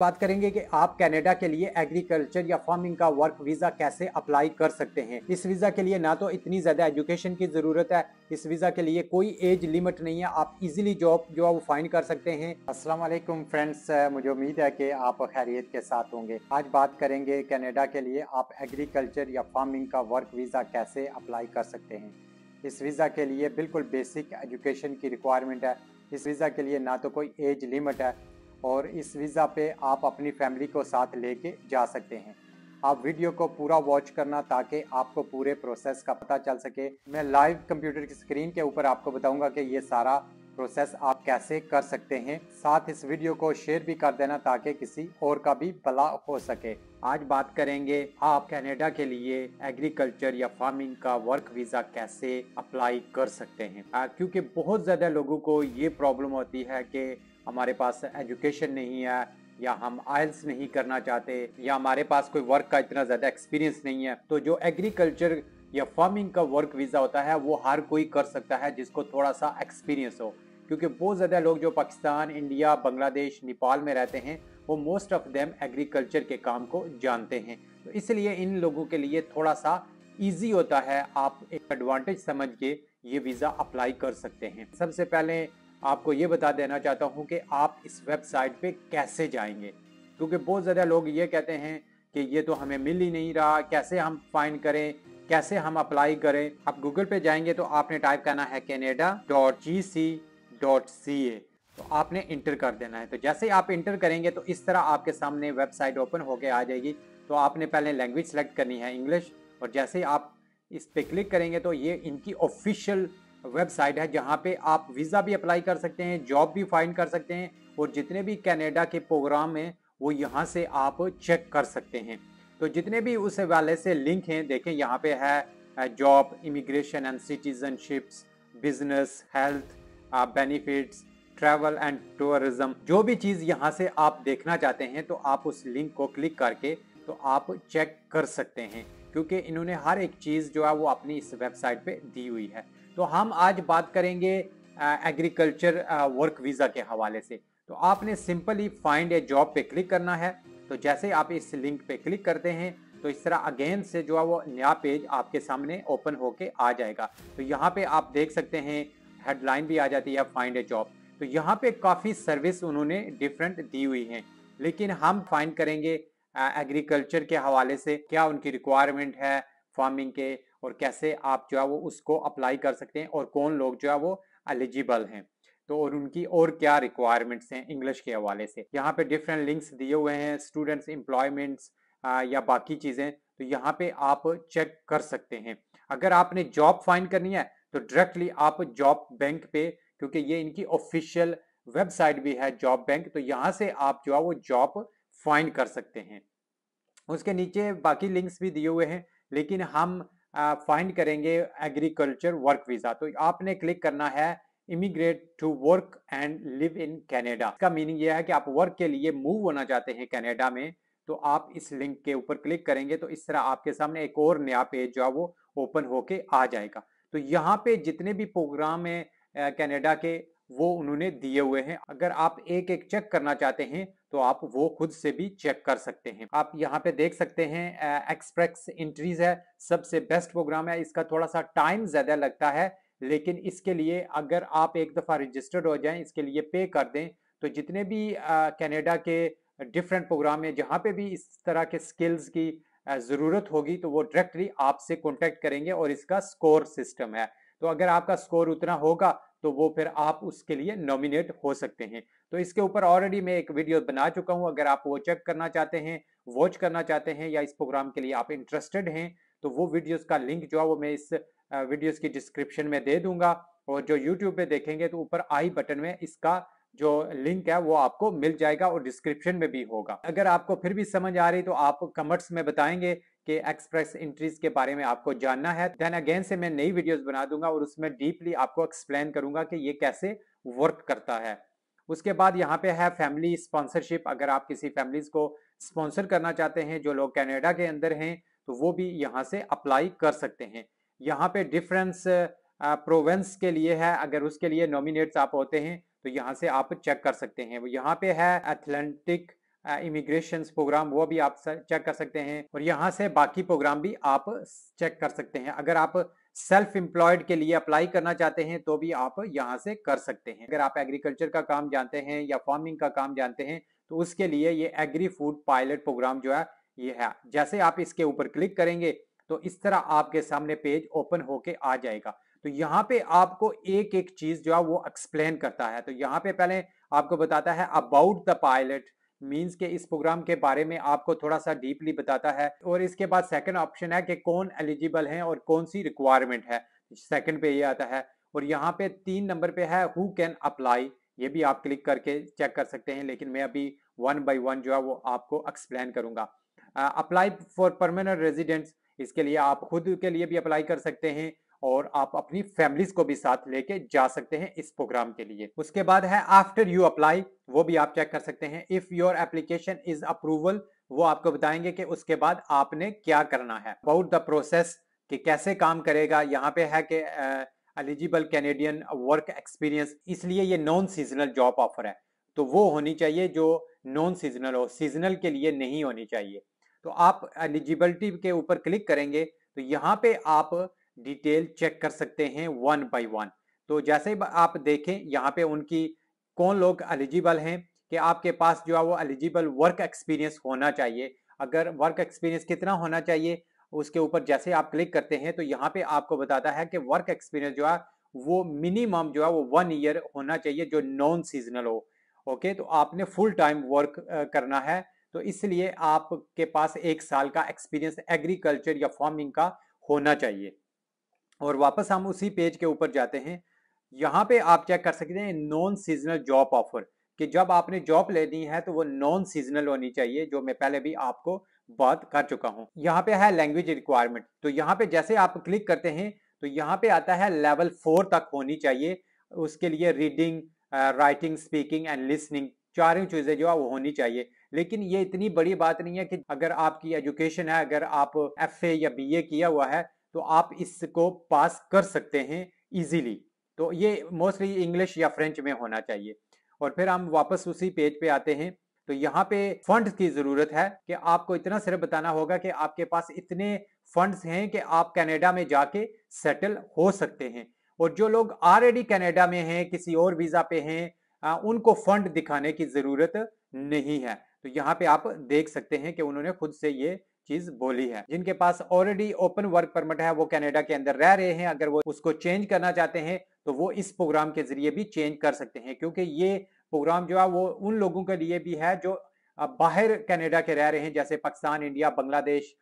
बात करेंगे कि आप कनाडा के लिए एग्रीकल्चर या फार्मिंग का वर्क वीजा कैसे अप्लाई कर सकते हैं इस वीजा के लिए ना तो इतनी ज्यादा एजुकेशन की जरूरत है इस वीजा के लिए कोई एज लिमिट नहीं है आप इजीली जॉब जो है वो फाइंड कर सकते हैं अस्सलाम वालेकुम फ्रेंड्स मुझे उम्मीद है कि आप खैरियत के साथ होंगे आज बात करेंगे कैनेडा के लिए आप एग्रीकल्चर या फार्मिंग का वर्क वीजा कैसे अप्लाई कर सकते हैं इस वीज़ा के लिए बिल्कुल बेसिक एजुकेशन की रिक्वायरमेंट है इस वीज़ा के लिए ना तो कोई एज लिमिट है और इस वीज़ा पे आप अपनी फैमिली को साथ लेके जा सकते हैं आप वीडियो को पूरा वॉच करना ताकि आपको पूरे प्रोसेस का पता चल सके मैं लाइव कंप्यूटर की स्क्रीन के ऊपर आपको बताऊंगा कि ये सारा प्रोसेस आप कैसे कर सकते हैं साथ इस वीडियो को शेयर भी कर देना ताकि किसी और का भी भला हो सके आज बात करेंगे आप कनाडा के लिए एग्रीकल्चर या फार्मिंग का वर्क वीजा कैसे अप्लाई कर सकते हैं क्योंकि बहुत ज्यादा लोगों को ये प्रॉब्लम होती है कि हमारे पास एजुकेशन नहीं है या हम आयल्स नहीं करना चाहते या हमारे पास कोई वर्क का इतना ज़्यादा एक्सपीरियंस नहीं है तो जो एग्रीकल्चर या फार्मिंग का वर्क वीज़ा होता है वो हर कोई कर सकता है जिसको थोड़ा सा एक्सपीरियंस हो क्योंकि बहुत ज़्यादा लोग जो पाकिस्तान इंडिया बांग्लादेश नेपाल में रहते हैं वो मोस्ट ऑफ देम एग्रीकल्चर के काम को जानते हैं तो इसलिए इन लोगों के लिए थोड़ा सा ईजी होता है आप एक एडवांटेज समझ के ये वीज़ा अप्लाई कर सकते हैं सबसे पहले आपको ये बता देना चाहता हूँ कि आप इस वेबसाइट पे कैसे जाएंगे क्योंकि बहुत ज़्यादा लोग ये कहते हैं कि ये तो हमें मिल ही नहीं रहा कैसे हम फाइंड करें कैसे हम अप्लाई करें आप गूगल पे जाएंगे तो आपने टाइप करना है Canada dot G C dot C A तो आपने इंटर कर देना है तो जैसे ही आप इंटर करेंगे तो इस तरह आपके सामने वेबसाइट ओपन होकर आ जाएगी तो आपने पहले लैंग्वेज सेलेक्ट करनी है इंग्लिश और जैसे ही आप इस पर क्लिक करेंगे तो ये इनकी ऑफिशियल वेबसाइट है जहाँ पे आप वीज़ा भी अप्लाई कर सकते हैं जॉब भी फाइंड कर सकते हैं और जितने भी कनाडा के प्रोग्राम हैं वो यहाँ से आप चेक कर सकते हैं तो जितने भी उस वाले से लिंक हैं देखें यहाँ पे है job immigration and citizenships business health benefits travel and tourism जो भी चीज़ यहाँ से आप देखना चाहते हैं तो आप उस लिंक को क्लिक करके तो आप चेक कर सकते हैं क्योंकि इन्होंने हर एक चीज़ जो है वो अपनी इस वेबसाइट पे दी हुई है तो हम आज बात करेंगे एग्रीकल्चर वर्क वीज़ा के हवाले से तो आपने सिंपली फाइंड ए जॉब पे क्लिक करना है तो जैसे आप इस लिंक पे क्लिक करते हैं तो इस तरह अगेन से जो है वो नया पेज आपके सामने ओपन होके आ जाएगा तो यहाँ पे आप देख सकते हैं हेडलाइन भी आ जाती है फाइंड ए जॉब तो यहाँ पे काफ़ी सर्विस उन्होंने डिफरेंट दी हुई हैं लेकिन हम फाइंड करेंगे एग्रीकल्चर के हवाले से क्या उनकी रिक्वायरमेंट है फार्मिंग के और कैसे आप जो है वो उसको अप्लाई कर सकते हैं और कौन लोग जो है वो एलिजिबल हैं तो और उनकी और क्या रिक्वायरमेंट्स हैं इंग्लिश के हवाले से यहाँ पे डिफरेंट लिंक्स दिए हुए हैं स्टूडेंट्स एम्प्लॉयमेंट्स या बाकी चीज़ें तो यहाँ पे आप चेक कर सकते हैं अगर आपने जॉब फाइंड करनी है तो डायरेक्टली आप जॉब बैंक पे क्योंकि ये इनकी ऑफिशियल वेबसाइट भी है जॉब बैंक तो यहाँ से आप जो है वो जॉब फाइंड कर सकते हैं उसके नीचे बाकी लिंक्स भी दिए हुए हैं लेकिन हम फाइंड करेंगे एग्रीकल्चर वर्क वीज़ा तो आपने क्लिक करना है immigrate to work and live in Canada इसका मीनिंग यह है कि आप वर्क के लिए मूव होना चाहते हैं कैनेडा में तो आप इस लिंक के ऊपर क्लिक करेंगे तो इस तरह आपके सामने एक और नया पेज जो है वो ओपन होके आ जाएगा तो यहाँ पे जितने भी प्रोग्राम है कैनेडा के वो उन्होंने दिए हुए हैं अगर आप एक एक चेक करना चाहते हैं तो आप वो खुद से भी चेक कर सकते हैं आप यहाँ पे देख सकते हैं एक्सप्रेस इंट्रीज है सबसे बेस्ट प्रोग्राम है इसका थोड़ा सा टाइम ज़्यादा लगता है लेकिन इसके लिए अगर आप एक दफ़ा रजिस्टर्ड हो जाए इसके लिए पे कर दें तो जितने भी कैनेडा के डिफरेंट प्रोग्राम है जहाँ पे भी इस तरह के स्किल्स की ज़रूरत होगी तो वो डायरेक्टली आपसे कॉन्टेक्ट करेंगे और इसका स्कोर सिस्टम है तो अगर आपका स्कोर उतना होगा तो वो फिर आप उसके लिए नॉमिनेट हो सकते हैं तो इसके ऊपर ऑलरेडी मैं एक वीडियो बना चुका हूँ अगर आप वो चेक करना चाहते हैं वॉच करना चाहते हैं या इस प्रोग्राम के लिए आप इंटरेस्टेड हैं तो वो वीडियोस का लिंक जो है वो मैं इस वीडियोस की डिस्क्रिप्शन में दे दूंगा और जो यूट्यूब पे देखेंगे तो ऊपर आई बटन में इसका जो लिंक है वो आपको मिल जाएगा और डिस्क्रिप्शन में भी होगा अगर आपको फिर भी समझ आ रही तो आप कमेंट्स में बताएंगे कि एक्सप्रेस इंट्रीज के बारे में आपको जानना है देन अगेन से मैं नई वीडियोस बना दूंगा और उसमें डीपली आपको एक्सप्लेन करूंगा कि ये कैसे वर्क करता है उसके बाद यहाँ पे है फैमिली स्पॉन्सरशिप अगर आप किसी फैमिलीज को स्पॉन्सर करना चाहते हैं जो लोग कैनेडा के अंदर हैं तो वो भी यहाँ से अप्लाई कर सकते हैं यहाँ पे डिफरेंस प्रोवेंस के लिए है अगर उसके लिए नॉमिनेट्स आप होते हैं तो यहाँ से आप चेक कर सकते हैं यहाँ पे है एथलेटिक इमिग्रेशन प्रोग्राम वो भी आप चेक कर सकते हैं और यहाँ से बाकी प्रोग्राम भी आप चेक कर सकते हैं अगर आप सेल्फ एम्प्लॉयड के लिए अप्लाई करना चाहते हैं तो भी आप यहाँ से कर सकते हैं अगर आप एग्रीकल्चर का काम जानते हैं या फार्मिंग का काम जानते हैं तो उसके लिए ये एग्री फूड पायलट प्रोग्राम जो है ये है जैसे आप इसके ऊपर क्लिक करेंगे तो इस तरह आपके सामने पेज ओपन होके आ जाएगा तो यहाँ पे आपको एक एक चीज जो है वो एक्सप्लेन करता है तो यहाँ पे पहले आपको बताता है अबाउट द पायलट मींस के इस प्रोग्राम के बारे में आपको थोड़ा सा डीपली बताता है और इसके बाद सेकंड ऑप्शन है कि कौन एलिजिबल है और कौन सी रिक्वायरमेंट है सेकंड पे ये आता है और यहाँ पे तीन नंबर पे है हु कैन अप्लाई ये भी आप क्लिक करके चेक कर सकते हैं लेकिन मैं अभी वन बाई वन जो है वो आपको एक्सप्लेन करूंगा अप्लाई फॉर परमानेंट रेजिडेंट्स इसके लिए आप खुद के लिए भी अप्लाई कर सकते हैं और आप अपनी फैमिलीज को भी साथ लेके जा सकते हैं इस प्रोग्राम के लिए उसके बाद है आफ्टर यू अप्लाई वो भी आप चेक कर सकते हैं if your application is approval वो आपको बताएंगे कि उसके बाद आपने क्या करना है अबाउट द प्रोसेस कि कैसे काम करेगा यहाँ पे है कि एलिजिबल कैनेडियन वर्क एक्सपीरियंस इसलिए ये नॉन सीजनल जॉब ऑफर है तो वो होनी चाहिए जो नॉन सीजनल हो सीजनल के लिए नहीं होनी चाहिए तो आप एलिजिबिलिटी के ऊपर क्लिक करेंगे तो यहाँ पे आप डिटेल चेक कर सकते हैं वन बाय वन तो जैसे ही आप देखें यहाँ पे उनकी कौन लोग एलिजिबल हैं कि आपके पास जो है वो एलिजिबल वर्क एक्सपीरियंस होना चाहिए अगर वर्क एक्सपीरियंस कितना होना चाहिए उसके ऊपर जैसे आप क्लिक करते हैं तो यहाँ पे आपको बताता है कि वर्क एक्सपीरियंस जो है वो मिनिमम जो है वो वन ईयर होना चाहिए जो नॉन सीजनल हो ओके तो आपने फुल टाइम वर्क करना है तो इसलिए आपके पास एक साल का एक्सपीरियंस एग्रीकल्चर या फार्मिंग का होना चाहिए और वापस हम उसी पेज के ऊपर जाते हैं यहाँ पे आप चेक कर सकते हैं नॉन सीजनल जॉब ऑफर कि जब आपने जॉब लेनी है तो वो नॉन सीजनल होनी चाहिए जो मैं पहले भी आपको बात कर चुका हूँ यहाँ पे है लैंग्वेज रिक्वायरमेंट तो यहाँ पे जैसे आप क्लिक करते हैं तो यहाँ पे आता है लेवल फोर तक होनी चाहिए उसके लिए reading writing speaking and listening चारों चीज़ें जो है वो होनी चाहिए लेकिन ये इतनी बड़ी बात नहीं है कि अगर आपकी एजुकेशन है अगर आप एफ या बी किया हुआ है तो आप इसको पास कर सकते हैं इजीली तो ये मोस्टली इंग्लिश या फ्रेंच में होना चाहिए और फिर हम वापस उसी पेज पे आते हैं तो यहाँ पे फंड्स की ज़रूरत है कि आपको इतना सिर्फ बताना होगा कि आपके पास इतने फंड्स हैं कि आप कनाडा में जाके सेटल हो सकते हैं और जो लोग ऑलरेडी कनाडा में हैं किसी और वीज़ा पे हैं उनको फंड दिखाने की ज़रूरत नहीं है तो यहाँ पे आप देख सकते हैं कि उन्होंने खुद से ये चीज बोली है जिनके पास ऑलरेडी ओपन वर्क परमिट है वो कनाडा के अंदर रह रहे हैं अगर वो उसको चेंज करना चाहते हैं तो वो इस प्रोग्राम के जरिए भी चेंज कर सकते हैं क्योंकि ये प्रोग्राम जो है वो उन लोगों के लिए भी है जो बाहर कनाडा के रह रहे हैं जैसे पाकिस्तान इंडिया बांग्लादेश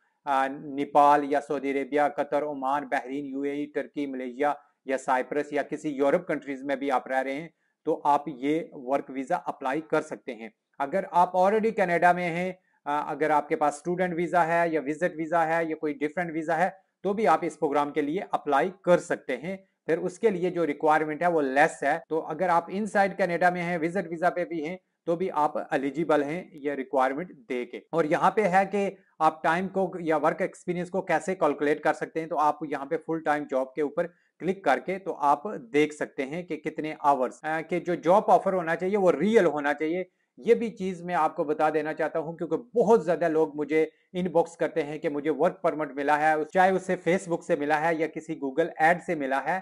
नेपाल या Saudi Arabia Qatar Oman Bahrain UAE Turkey Malaysia या साइप्रस या किसी यूरोप कंट्रीज में भी आप रह रहे हैं तो आप ये वर्क वीज़ा अप्लाई कर सकते हैं अगर आप ऑलरेडी कनाडा में हैं अगर आपके पास स्टूडेंट वीज़ा है या विजिट वीज़ा है या कोई डिफरेंट वीज़ा है तो भी आप इस प्रोग्राम के लिए अप्लाई कर सकते हैं फिर उसके लिए जो रिक्वायरमेंट है वो लेस है तो अगर आप इन साइड कैनेडा में हैं विजिट वीज़ा पे भी हैं तो भी आप एलिजिबल हैं ये रिक्वायरमेंट दे के और यहाँ पे है कि आप टाइम को या वर्क एक्सपीरियंस को कैसे कैलकुलेट कर सकते हैं तो आप यहाँ पे फुल टाइम जॉब के ऊपर क्लिक करके तो आप देख सकते हैं कि कितने आवर्स के जो जॉब ऑफर होना चाहिए वो रियल होना चाहिए ये भी चीज़ मैं आपको बता देना चाहता हूँ क्योंकि बहुत ज़्यादा लोग मुझे इनबॉक्स करते हैं कि मुझे वर्क परमिट मिला है चाहे उसे फेसबुक से मिला है या किसी गूगल एड से मिला है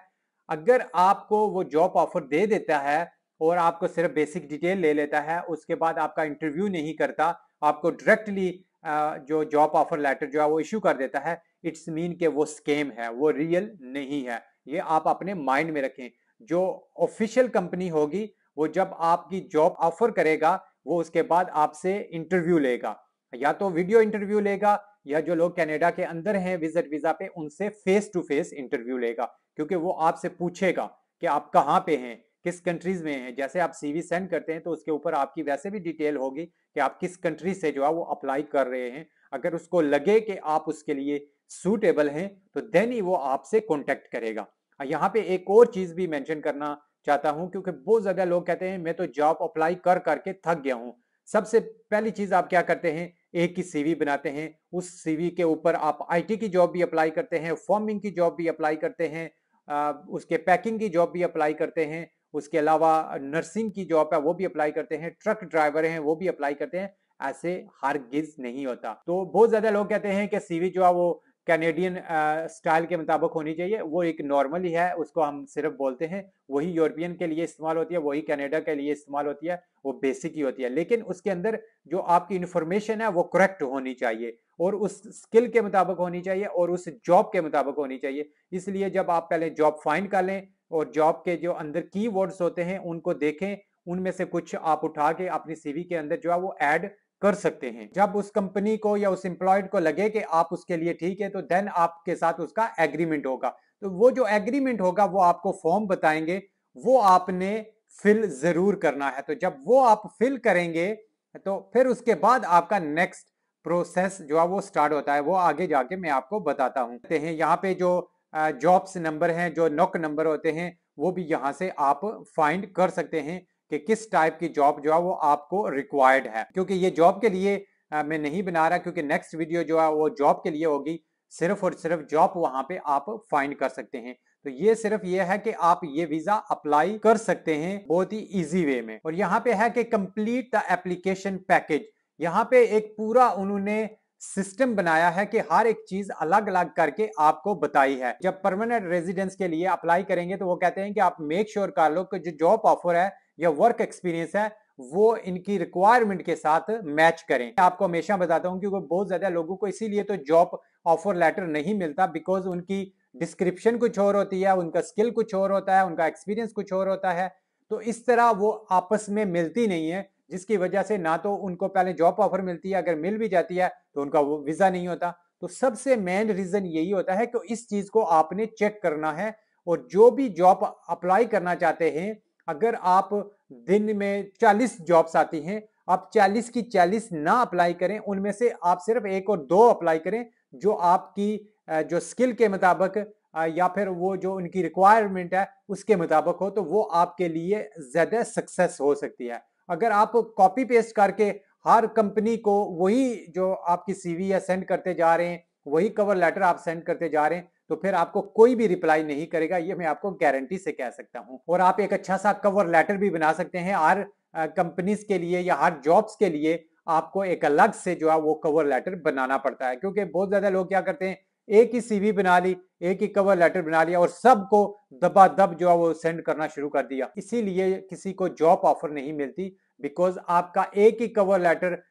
अगर आपको वो जॉब ऑफर दे देता है और आपको सिर्फ बेसिक डिटेल ले लेता है उसके बाद आपका इंटरव्यू नहीं करता आपको डायरेक्टली जो जॉब ऑफर लेटर जो है वो इश्यू कर देता है इट्स मीन के वो स्केम है वो रियल नहीं है ये आप अपने माइंड में रखें जो ऑफिशियल कंपनी होगी वो जब आपकी जॉब ऑफर करेगा वो उसके बाद आपसे इंटरव्यू लेगा या तो वीडियो इंटरव्यू लेगा या जो लोग कनाडा के अंदर हैं विजिट वीजा पे उनसे फेस टू फेस इंटरव्यू लेगा क्योंकि वो आपसे पूछेगा कि आप कहाँ पे हैं किस कंट्रीज में हैं जैसे आप सीवी सेंड करते हैं तो उसके ऊपर आपकी वैसे भी डिटेल होगी कि आप किस कंट्री से जो है वो अप्लाई कर रहे हैं अगर उसको लगे कि आप उसके लिए सूटेबल हैं तो देन ही वो आपसे कॉन्टेक्ट करेगा यहाँ पे एक और चीज़ भी मैंशन करना चाहता हूं क्योंकि बहुत ज्यादा लोग कहते हैं मैं तो जॉब अप्लाई कर करके थक गया हूं सबसे पहली चीज आप क्या करते हैं एक की सीवी बनाते हैं उस सीवी के ऊपर आप आईटी की जॉब भी अप्लाई करते हैं फॉर्मिंग की जॉब भी अप्लाई करते हैं उसके पैकिंग की जॉब भी अप्लाई करते हैं उसके अलावा नर्सिंग की जॉब है वो भी अप्लाई करते हैं ट्रक ड्राइवर हैं वो भी अप्लाई करते हैं ऐसे हर गिज नहीं होता तो बहुत ज्यादा लोग कहते हैं कि सीवी जो है वो कैनेडियन स्टाइल uh, के मुताबिक होनी चाहिए वो एक नॉर्मल ही है उसको हम सिर्फ बोलते हैं वही यूरोपियन के लिए इस्तेमाल होती है वही कनाडा के लिए इस्तेमाल होती है वो बेसिक ही होती है लेकिन उसके अंदर जो आपकी इन्फॉर्मेशन है वो करेक्ट होनी चाहिए और उस स्किल के मुताबिक होनी चाहिए और उस जॉब के मुताबिक होनी चाहिए इसलिए जब आप पहले जॉब फाइंड कर लें और जॉब के जो अंदर की होते हैं उनको देखें उनमें से कुछ आप उठा के अपनी सीवी के अंदर जो है वो एड कर सकते हैं जब उस कंपनी को या उस एम्प्लॉयड को लगे कि आप उसके लिए ठीक है तो देन आपके साथ उसका एग्रीमेंट होगा तो वो जो एग्रीमेंट होगा वो आपको फॉर्म बताएंगे वो आपने फिल जरूर करना है तो जब वो आप फिल करेंगे तो फिर उसके बाद आपका नेक्स्ट प्रोसेस जो है वो स्टार्ट होता है वो आगे जाके मैं आपको बताता हूँ तो हैं यहाँ पे जो जॉब्स नंबर हैं जो नॉक नंबर होते हैं वो भी यहाँ से आप फाइंड कर सकते हैं कि किस टाइप की जॉब जो है वो आपको रिक्वायर्ड है क्योंकि ये जॉब के लिए मैं नहीं बना रहा क्योंकि नेक्स्ट वीडियो जो है वो जॉब के लिए होगी सिर्फ और सिर्फ जॉब वहां पे आप फाइंड कर सकते हैं तो ये सिर्फ ये है कि आप ये वीजा अप्लाई कर सकते हैं बहुत ही इजी वे में और यहाँ पे है कि कंप्लीट द एप्लीकेशन पैकेज यहाँ पे एक पूरा उन्होंने सिस्टम बनाया है कि हर एक चीज अलग अलग करके आपको बताई है जब परमानेंट रेजिडेंस के लिए अप्लाई करेंगे तो वो कहते हैं कि आप मेक श्योर sure कर लो कि जो जॉब ऑफर है या वर्क एक्सपीरियंस है वो इनकी रिक्वायरमेंट के साथ मैच करें आपको हमेशा बताता हूँ क्योंकि बहुत ज़्यादा लोगों को इसीलिए तो जॉब ऑफर लेटर नहीं मिलता बिकॉज उनकी डिस्क्रिप्शन कुछ और होती है उनका स्किल कुछ और होता है उनका एक्सपीरियंस कुछ और होता है तो इस तरह वो आपस में मिलती नहीं है जिसकी वजह से ना तो उनको पहले जॉब ऑफर मिलती है अगर मिल भी जाती है तो उनका वो वीज़ा नहीं होता तो सबसे मेन रीज़न यही होता है कि इस चीज़ को आपने चेक करना है और जो भी जॉब अप्लाई करना चाहते हैं अगर आप दिन में 40 जॉब्स आती हैं आप 40 की 40 ना अप्लाई करें उनमें से आप सिर्फ एक और दो अप्लाई करें जो आपकी जो स्किल के मुताबिक या फिर वो जो उनकी रिक्वायरमेंट है उसके मुताबिक हो तो वो आपके लिए ज़्यादा सक्सेस हो सकती है अगर आप कॉपी पेस्ट करके हर कंपनी को वही जो आपकी सीवी है सेंड करते जा रहे हैं वही कवर लेटर आप सेंड करते जा रहे हैं तो फिर आपको कोई भी रिप्लाई नहीं करेगा ये मैं आपको गारंटी से कह सकता हूँ और आप एक अच्छा सा कवर लेटर भी बना सकते हैं हर कंपनीज के लिए या हर जॉब्स के लिए आपको एक अलग से जो है वो कवर लेटर बनाना पड़ता है क्योंकि बहुत ज्यादा लोग क्या करते हैं एक ही सीवी बना ली एक ही कवर लेटर बना लिया और सबको दबा दब जो है वो सेंड करना शुरू कर दिया इसीलिए किसी को जॉब ऑफर नहीं मिलती बिकॉज आपका एक ही कवर लेटर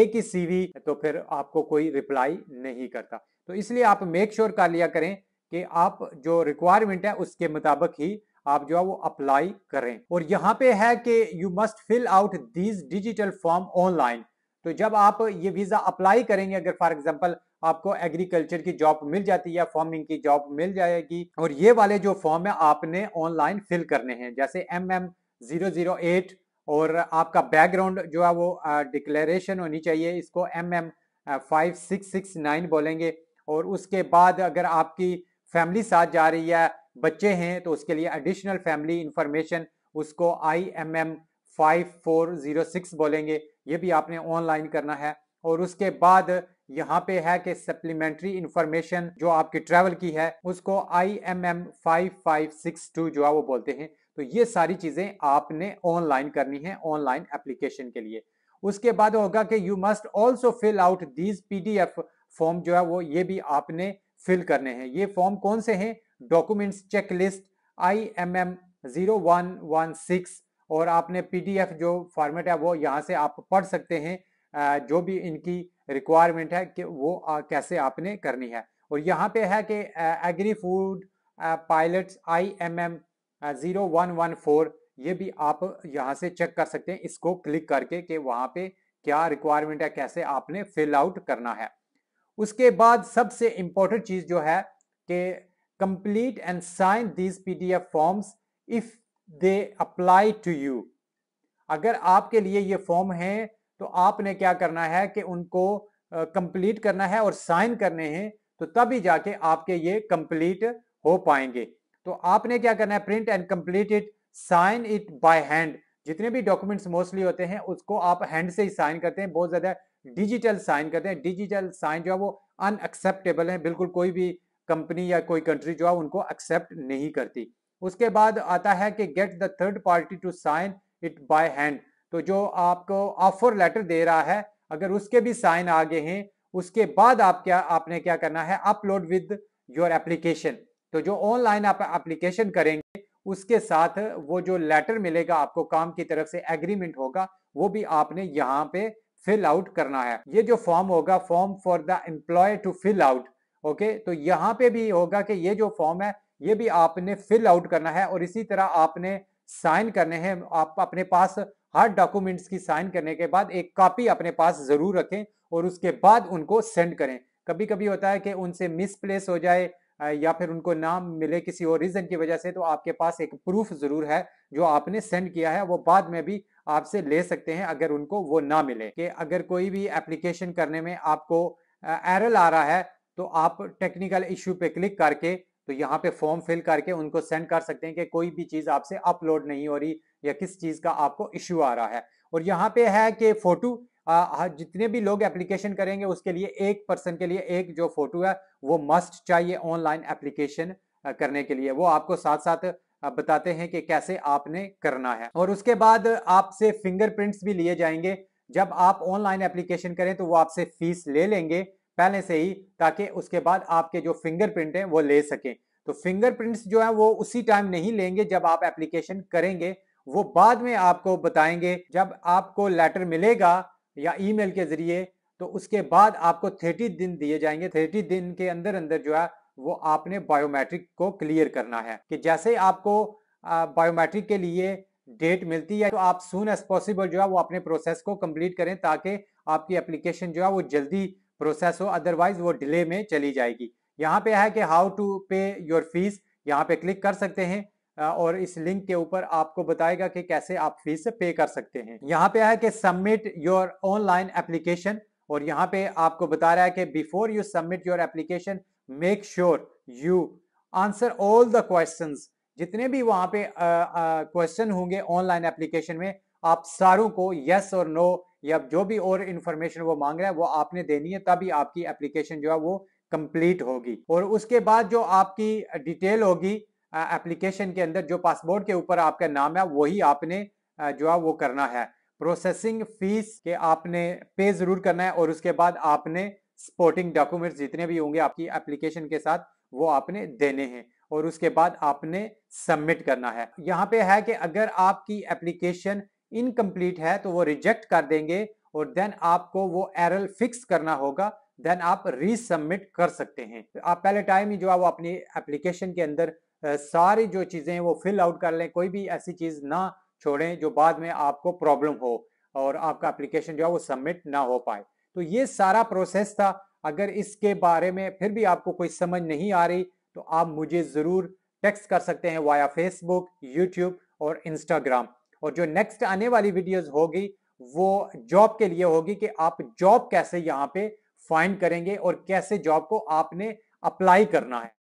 एक ही सीवी तो फिर आपको कोई रिप्लाई नहीं करता तो इसलिए आप मेक श्योर कर लिया करें कि आप जो रिक्वायरमेंट है उसके मुताबिक ही आप जो है वो अप्लाई करें और यहाँ पे है कि you must fill out these digital form online तो जब आप ये वीज़ा अप्लाई करेंगे अगर फॉर एग्जांपल आपको एग्रीकल्चर की जॉब मिल जाती है फार्मिंग की जॉब मिल जाएगी और ये वाले जो फॉर्म है आपने ऑनलाइन फिल करने हैं जैसे M M zero zero eight और आपका बैकग्राउंड जो है वो डिक्लेरेशन होनी चाहिए इसको M M five six six nine बोलेंगे और उसके बाद अगर आपकी फैमिली साथ जा रही है बच्चे हैं तो उसके लिए एडिशनल फैमिली इंफॉर्मेशन उसको I M M five four zero six बोलेंगे ये भी आपने ऑनलाइन करना है और उसके बाद यहाँ पे है कि सप्लीमेंट्री इंफॉर्मेशन जो आपकी ट्रैवल की है उसको I M M five five six two जो है वो बोलते हैं तो ये सारी चीज़ें आपने ऑनलाइन करनी है ऑनलाइन एप्लीकेशन के लिए उसके बाद होगा कि you must also fill out these P D F form जो है वो ये भी आपने फिल करने हैं ये फॉर्म कौन से हैं documents check list I M M zero one one six और आपने पी डी एफ जो फॉर्मेट है वो यहाँ से आप पढ़ सकते हैं जो भी इनकी रिक्वायरमेंट है कि वो कैसे आपने करनी है और यहाँ पे है कि agri food pilot I M M zero one one four ये भी आप यहाँ से चेक कर सकते हैं इसको क्लिक करके कि वहाँ पे क्या रिक्वायरमेंट है कैसे आपने फिल आउट करना है उसके बाद सबसे इम्पोर्टेंट चीज़ जो है कि sign these P D F forms if they apply to you अगर आपके लिए ये फॉर्म है तो आपने क्या करना है कि उनको कंप्लीट uh, करना है और साइन करने हैं तो तभी जाके आपके ये कंप्लीट हो पाएंगे तो आपने क्या करना है print and complete it sign it by hand जितने भी डॉक्यूमेंट्स मोस्टली होते हैं उसको आप हैंड से ही साइन करते हैं बहुत ज़्यादा हम्म। डिजिटल साइन करते हैं डिजिटल साइन जो है वो अनएक्सेप्टेबल है बिल्कुल कोई भी कंपनी या कोई कंट्री जो है उनको एक्सेप्ट नहीं करती उसके बाद आता है कि get the third party to sign it by hand तो जो आपको ऑफर लेटर दे रहा है अगर उसके भी साइन आ गए हैं उसके बाद आप क्या आपने क्या करना है अपलोड विद योर एप्लीकेशन तो जो ऑनलाइन आप एप्लीकेशन करेंगे उसके साथ वो जो लेटर मिलेगा आपको काम की तरफ से एग्रीमेंट होगा वो भी आपने यहाँ पे फिल आउट करना है ये जो फॉर्म होगा form for the employ to fill out okay तो यहाँ पे भी होगा कि ये जो फॉर्म है ये भी आपने फिल आउट करना है और इसी तरह आपने साइन करने हैं आप अपने पास हर डॉक्यूमेंट्स की साइन करने के बाद एक कॉपी अपने पास ज़रूर रखें और उसके बाद उनको सेंड करें कभी कभी होता है कि उनसे मिसप्लेस हो जाए या फिर उनको ना मिले किसी और रीज़न की वजह से तो आपके पास एक प्रूफ ज़रूर है जो आपने सेंड किया है वो बाद में भी आपसे ले सकते हैं अगर उनको वो ना मिले कि अगर कोई भी एप्लीकेशन करने में आपको एरल आ रहा है तो आप टेक्निकल इश्यू पे क्लिक करके तो यहाँ पे फॉर्म फिल करके उनको सेंड कर सकते हैं कि कोई भी चीज़ आपसे अपलोड नहीं हो रही या किस चीज़ का आपको इशू आ रहा है और यहाँ पे है कि फ़ोटो आ, जितने भी लोग एप्लीकेशन करेंगे उसके लिए एक पर्सन के लिए एक जो फोटो है वो मस्ट चाहिए ऑनलाइन एप्लीकेशन करने के लिए वो आपको साथ साथ बताते हैं कि कैसे आपने करना है और उसके बाद आपसे फिंगरप्रिंट्स भी लिए जाएंगे जब आप ऑनलाइन एप्लीकेशन करें तो वो आपसे फीस ले लेंगे पहले से ही ताकि उसके बाद आपके जो फिंगरप्रिंट हैं वो ले सकें तो फिंगरप्रिंट्स जो है वो उसी टाइम नहीं लेंगे जब आप एप्लीकेशन करेंगे वो बाद में आपको बताएंगे जब आपको लेटर मिलेगा या ईमेल के जरिए तो उसके बाद आपको थर्टी दिन दिए जाएंगे थर्टी दिन के अंदर अंदर जो है वो आपने बायोमेट्रिक को क्लियर करना है कि जैसे ही आपको बायोमेट्रिक के लिए डेट मिलती है तो आप सुन एज पॉसिबल जो है वो अपने प्रोसेस को कंप्लीट करें ताकि आपकी एप्लीकेशन जो है वो जल्दी प्रोसेस हो अदरवाइज वो डिले में चली जाएगी यहाँ पे है कि how to pay your fees यहाँ पे क्लिक कर सकते हैं और इस लिंक के ऊपर आपको बताएगा कि कैसे आप फीस पे कर सकते हैं यहाँ पे है कि सबमिट योर ऑनलाइन एप्लीकेशन और यहाँ पे आपको बता रहा है कि before you submit your application make sure you answer all the question जितने भी वहां पे क्वेश्चन होंगे ऑनलाइन एप्लीकेशन में आप सारों को यस और नो या जो भी और इन्फॉर्मेशन वो मांग रहा है वो आपने देनी है तभी आपकी एप्लीकेशन जो है वो कंप्लीट होगी और उसके बाद जो आपकी डिटेल होगी एप्लीकेशन के अंदर जो पासपोर्ट के ऊपर आपका नाम है वही आपने जो है वो करना है प्रोसेसिंग फीस के आपने पे ज़रूर करना है और उसके बाद आपने सपोर्टिंग डॉक्यूमेंट्स जितने भी होंगे आपकी एप्लीकेशन के साथ वो आपने देने हैं और उसके बाद आपने सबमिट करना है यहाँ पे है कि अगर आपकी एप्लीकेशन इनकम्प्लीट है तो वो रिजेक्ट कर देंगे और देन आपको वो एरल फिक्स करना होगा देन आप रीसबमिट कर सकते हैं तो आप पहले टाइम ही जो है वो अपनी एप्लीकेशन के अंदर सारी जो चीज़ें वो फिल आउट कर लें कोई भी ऐसी चीज़ ना छोड़ें जो बाद में आपको प्रॉब्लम हो और आपका एप्लीकेशन जो है वो सबमिट ना हो पाए तो ये सारा प्रोसेस था अगर इसके बारे में फिर भी आपको कोई समझ नहीं आ रही तो आप मुझे ज़रूर टेक्स्ट कर सकते हैं वाया फेसबुक यूट्यूब और इंस्टाग्राम और जो नेक्स्ट आने वाली वीडियोस होगी वो जॉब के लिए होगी कि आप जॉब कैसे यहाँ पे फाइंड करेंगे और कैसे जॉब को आपने अप्लाई करना है